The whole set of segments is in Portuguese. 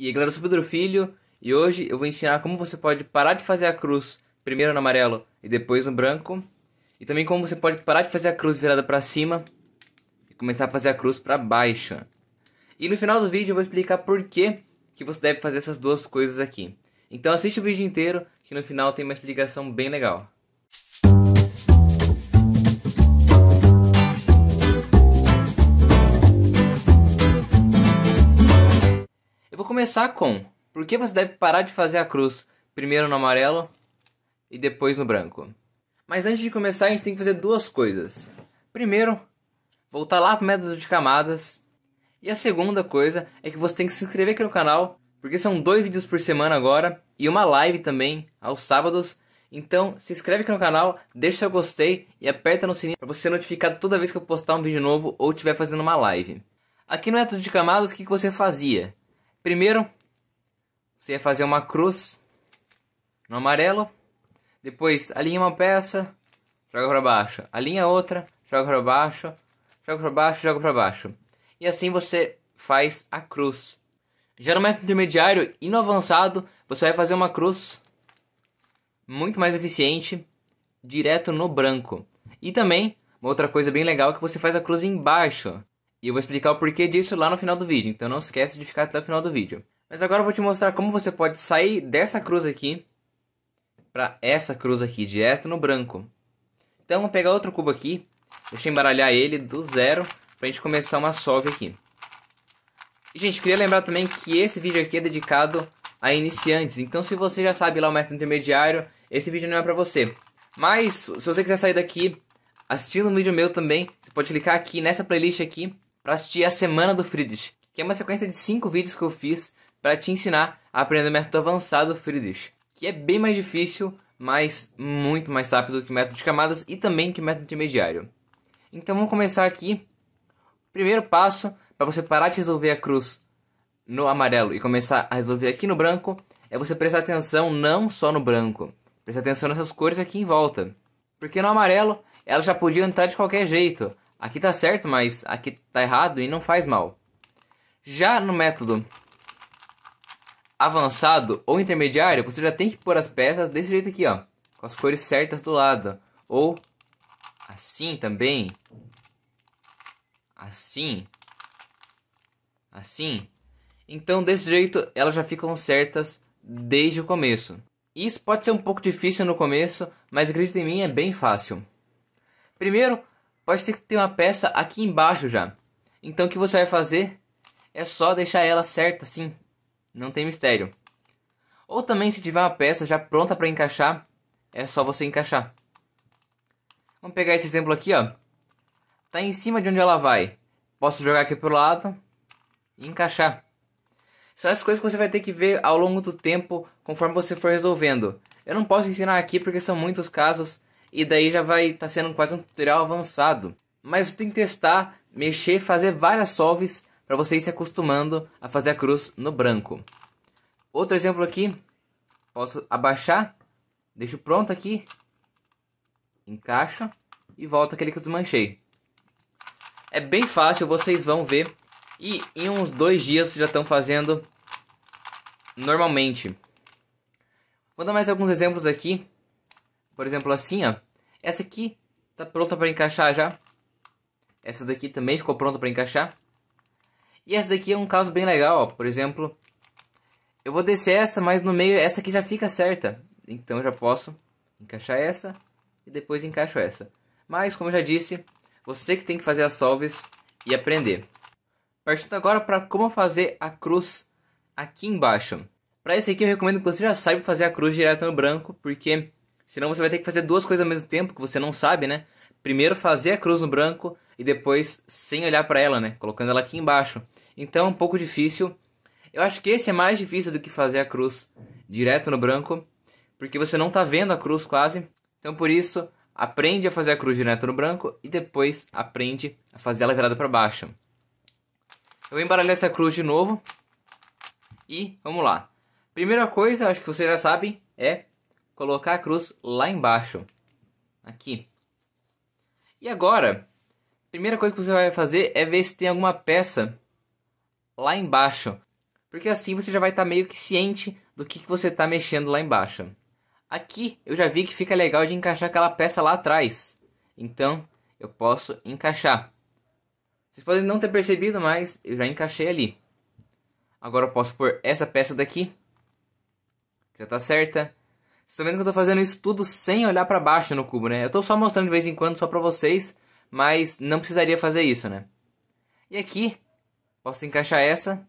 E aí galera, eu sou Pedro Filho e hoje eu vou ensinar como você pode parar de fazer a cruz primeiro no amarelo e depois no branco. E também como você pode parar de fazer a cruz virada para cima e começar a fazer a cruz para baixo. E no final do vídeo eu vou explicar por que, que você deve fazer essas duas coisas aqui. Então assiste o vídeo inteiro que no final tem uma explicação bem legal. começar com: por que você deve parar de fazer a cruz primeiro no amarelo e depois no branco? Mas antes de começar, a gente tem que fazer duas coisas. Primeiro, voltar lá para o método de camadas. E a segunda coisa é que você tem que se inscrever aqui no canal, porque são dois vídeos por semana agora e uma live também aos sábados. Então, se inscreve aqui no canal, deixa seu gostei e aperta no sininho para você ser notificado toda vez que eu postar um vídeo novo ou estiver fazendo uma live. Aqui no método de camadas, o que, que você fazia? Primeiro, você ia fazer uma cruz no amarelo. Depois, alinha uma peça, joga para baixo. Alinha outra, joga para baixo, joga para baixo, joga para baixo. E assim você faz a cruz. Já no método intermediário e no avançado, você vai fazer uma cruz muito mais eficiente, direto no branco. E também, uma outra coisa bem legal é que você faz a cruz embaixo. E eu vou explicar o porquê disso lá no final do vídeo, então não esquece de ficar até o final do vídeo. Mas agora eu vou te mostrar como você pode sair dessa cruz aqui para essa cruz aqui, direto no branco. Então vou pegar outro cubo aqui, deixa eu embaralhar ele do zero pra gente começar uma solve aqui. E gente, queria lembrar também que esse vídeo aqui é dedicado a iniciantes, então se você já sabe lá o método intermediário, esse vídeo não é pra você. Mas se você quiser sair daqui assistindo um vídeo meu também, você pode clicar aqui nessa playlist aqui para assistir a Semana do Friedrich, que é uma sequência de 5 vídeos que eu fiz para te ensinar a aprender o método avançado Friedrich, que é bem mais difícil, mas muito mais rápido que o método de camadas e também que o método intermediário. Então vamos começar aqui. Primeiro passo para você parar de resolver a cruz no amarelo e começar a resolver aqui no branco é você prestar atenção não só no branco, prestar atenção nessas cores aqui em volta. Porque no amarelo ela já podia entrar de qualquer jeito, aqui tá certo, mas aqui tá errado e não faz mal. Já no método avançado ou intermediário, você já tem que pôr as peças desse jeito aqui, ó, com as cores certas do lado, ou assim também, assim, assim. Então, desse jeito, elas já ficam certas desde o começo. Isso pode ser um pouco difícil no começo, mas acredita em mim, é bem fácil. Primeiro, pode ser que tenha uma peça aqui embaixo já. Então o que você vai fazer é só deixar ela certa assim, não tem mistério. Ou também se tiver uma peça já pronta para encaixar, é só você encaixar. Vamos pegar esse exemplo aqui, ó. Tá em cima de onde ela vai. Posso jogar aqui pro lado e encaixar. São as coisas que você vai ter que ver ao longo do tempo, conforme você for resolvendo. Eu não posso ensinar aqui porque são muitos casos e daí já vai estar tá sendo quase um tutorial avançado. Mas tem que testar, mexer, fazer várias solves para você ir se acostumando a fazer a cruz no branco. Outro exemplo aqui, posso abaixar, deixo pronto aqui, encaixa e volta aquele que eu desmanchei. É bem fácil, vocês vão ver. E em uns dois dias vocês já estão fazendo normalmente. Vou dar mais alguns exemplos aqui por exemplo, assim, ó. Essa aqui tá pronta para encaixar já. Essa daqui também ficou pronta para encaixar. E essa daqui é um caso bem legal, ó. Por exemplo, eu vou descer essa, mas no meio essa aqui já fica certa. Então eu já posso encaixar essa e depois encaixo essa. Mas, como eu já disse, você que tem que fazer as solves e aprender. Partindo agora para como fazer a cruz aqui embaixo. Para esse aqui eu recomendo que você já saiba fazer a cruz direto no branco, porque Senão você vai ter que fazer duas coisas ao mesmo tempo que você não sabe, né? Primeiro fazer a cruz no branco e depois sem olhar para ela, né? Colocando ela aqui embaixo. Então é um pouco difícil. Eu acho que esse é mais difícil do que fazer a cruz direto no branco, porque você não tá vendo a cruz quase. Então por isso, aprende a fazer a cruz direto no branco e depois aprende a fazer ela virada para baixo. Eu embaralhar essa cruz de novo. E vamos lá. Primeira coisa, acho que vocês já sabem, é colocar a cruz lá embaixo. Aqui. E agora, a primeira coisa que você vai fazer é ver se tem alguma peça lá embaixo. Porque assim você já vai estar tá meio que ciente do que, que você está mexendo lá embaixo. Aqui eu já vi que fica legal de encaixar aquela peça lá atrás. Então eu posso encaixar. Vocês podem não ter percebido, mas eu já encaixei ali. Agora eu posso pôr essa peça daqui. Que já está certa. Vocês estão tá vendo que eu tô fazendo isso tudo sem olhar para baixo no cubo, né? Eu tô só mostrando de vez em quando só pra vocês, mas não precisaria fazer isso, né? E aqui, posso encaixar essa.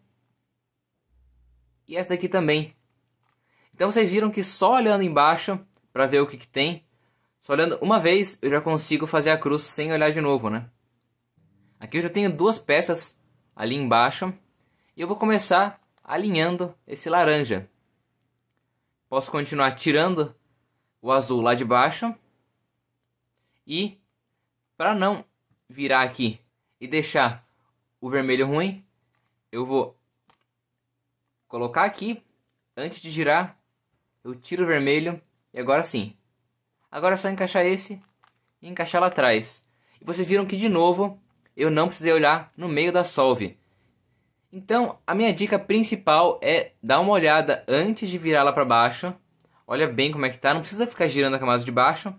E essa daqui também. Então vocês viram que só olhando embaixo para ver o que, que tem, só olhando uma vez eu já consigo fazer a cruz sem olhar de novo, né? Aqui eu já tenho duas peças ali embaixo. E eu vou começar alinhando esse laranja. Posso continuar tirando o azul lá de baixo. E para não virar aqui e deixar o vermelho ruim, eu vou colocar aqui. Antes de girar, eu tiro o vermelho e agora sim. Agora é só encaixar esse e encaixar lá atrás. E vocês viram que de novo eu não precisei olhar no meio da solve. Então, a minha dica principal é dar uma olhada antes de virar lá para baixo. Olha bem como é que tá, não precisa ficar girando a camada de baixo.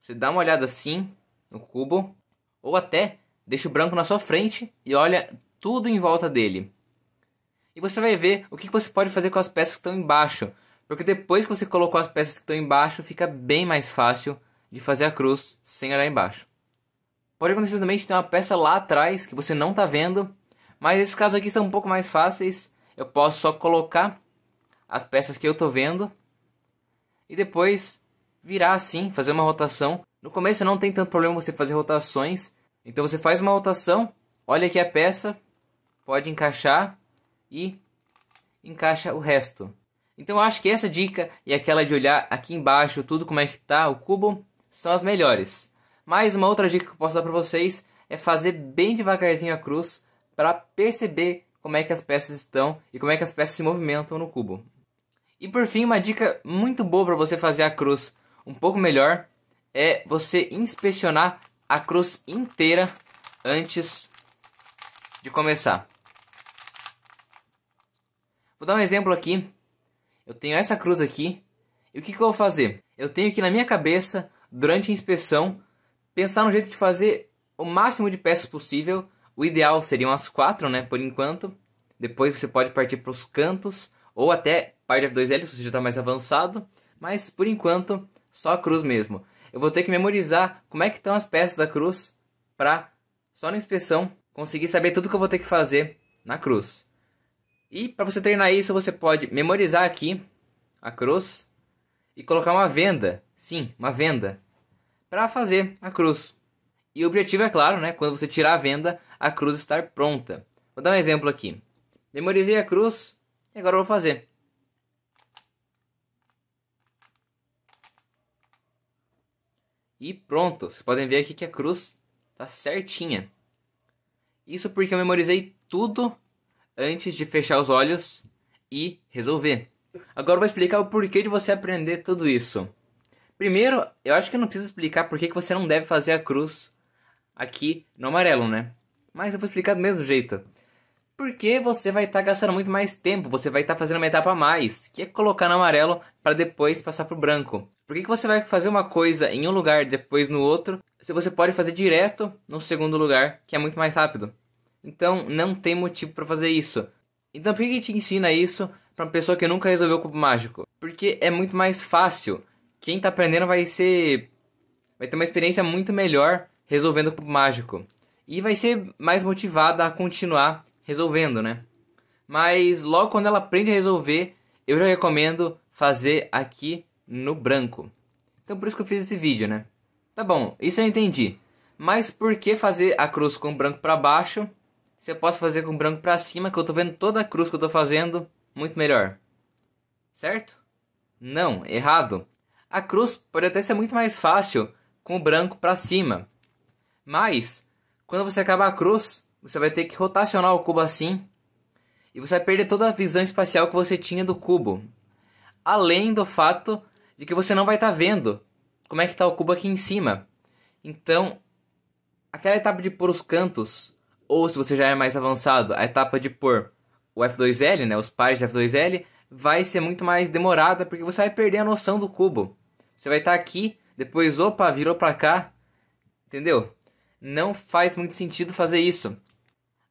Você dá uma olhada assim no cubo ou até deixa o branco na sua frente e olha tudo em volta dele. E você vai ver o que você pode fazer com as peças que estão embaixo, porque depois que você colocou as peças que estão embaixo, fica bem mais fácil de fazer a cruz sem olhar embaixo. Pode acontecer também de ter uma peça lá atrás que você não está vendo mas esses casos aqui são um pouco mais fáceis. Eu posso só colocar as peças que eu estou vendo e depois virar assim, fazer uma rotação. No começo não tem tanto problema você fazer rotações. Então você faz uma rotação, olha aqui a peça, pode encaixar e encaixa o resto. Então eu acho que essa dica e aquela de olhar aqui embaixo tudo como é que está o cubo são as melhores. Mais uma outra dica que eu posso dar para vocês é fazer bem devagarzinho a cruz para perceber como é que as peças estão e como é que as peças se movimentam no cubo. E por fim, uma dica muito boa para você fazer a cruz um pouco melhor é você inspecionar a cruz inteira antes de começar. Vou dar um exemplo aqui. Eu tenho essa cruz aqui. E o que, que eu vou fazer? Eu tenho que, na minha cabeça, durante a inspeção, pensar no jeito de fazer o máximo de peças possível o ideal seriam as quatro, né? Por enquanto. Depois você pode partir para os cantos ou até parte F2L se você já está mais avançado. Mas por enquanto, só a cruz mesmo. Eu vou ter que memorizar como é que estão as peças da cruz para só na inspeção conseguir saber tudo que eu vou ter que fazer na cruz. E para você treinar isso, você pode memorizar aqui a cruz e colocar uma venda, sim, uma venda, para fazer a cruz. E o objetivo é claro, né? Quando você tirar a venda, a cruz estar pronta. Vou dar um exemplo aqui. Memorizei a cruz e agora vou fazer. E pronto, vocês podem ver aqui que a cruz está certinha. Isso porque eu memorizei tudo antes de fechar os olhos e resolver. Agora eu vou explicar o porquê de você aprender tudo isso. Primeiro, eu acho que eu não preciso explicar por que você não deve fazer a cruz aqui no amarelo, né? Mas eu vou explicar do mesmo jeito. Porque você vai estar tá gastando muito mais tempo, você vai estar tá fazendo uma etapa a mais, que é colocar no amarelo para depois passar para o branco. Por que, que você vai fazer uma coisa em um lugar, depois no outro, se você pode fazer direto no segundo lugar, que é muito mais rápido? Então não tem motivo para fazer isso. Então por que, que te ensina isso para uma pessoa que nunca resolveu o cubo mágico? Porque é muito mais fácil. Quem está aprendendo vai ser. vai ter uma experiência muito melhor resolvendo o cubo mágico e vai ser mais motivada a continuar resolvendo, né? Mas logo quando ela aprende a resolver, eu já recomendo fazer aqui no branco. Então por isso que eu fiz esse vídeo, né? Tá bom, isso eu entendi. Mas por que fazer a cruz com o branco para baixo? Se eu posso fazer com o branco para cima, que eu tô vendo toda a cruz que eu tô fazendo, muito melhor. Certo? Não, errado. A cruz pode até ser muito mais fácil com o branco para cima. Mas quando você acabar a cruz, você vai ter que rotacionar o cubo assim. E você vai perder toda a visão espacial que você tinha do cubo. Além do fato de que você não vai estar tá vendo como é que está o cubo aqui em cima. Então, aquela etapa de pôr os cantos, ou se você já é mais avançado, a etapa de pôr o F2L, né, os pares de F2L, vai ser muito mais demorada porque você vai perder a noção do cubo. Você vai estar tá aqui, depois opa, virou para cá, entendeu? não faz muito sentido fazer isso.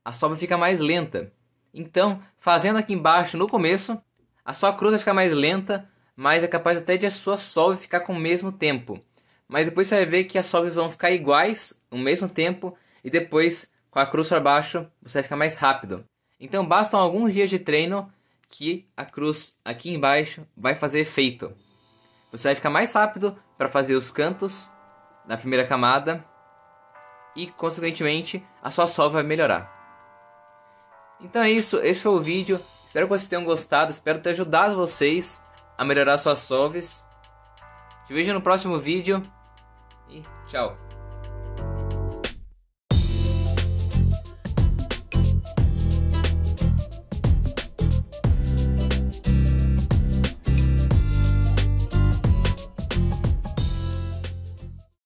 A sobra fica mais lenta. Então, fazendo aqui embaixo no começo, a sua cruz vai ficar mais lenta, mas é capaz até de a sua sobe ficar com o mesmo tempo. Mas depois você vai ver que as solves vão ficar iguais, no mesmo tempo, e depois, com a cruz para baixo, você vai ficar mais rápido. Então, bastam alguns dias de treino que a cruz aqui embaixo vai fazer efeito. Você vai ficar mais rápido para fazer os cantos na primeira camada e, consequentemente, a sua solva vai melhorar. Então é isso, esse foi o vídeo. Espero que vocês tenham gostado, espero ter ajudado vocês a melhorar suas solves. Te vejo no próximo vídeo e tchau.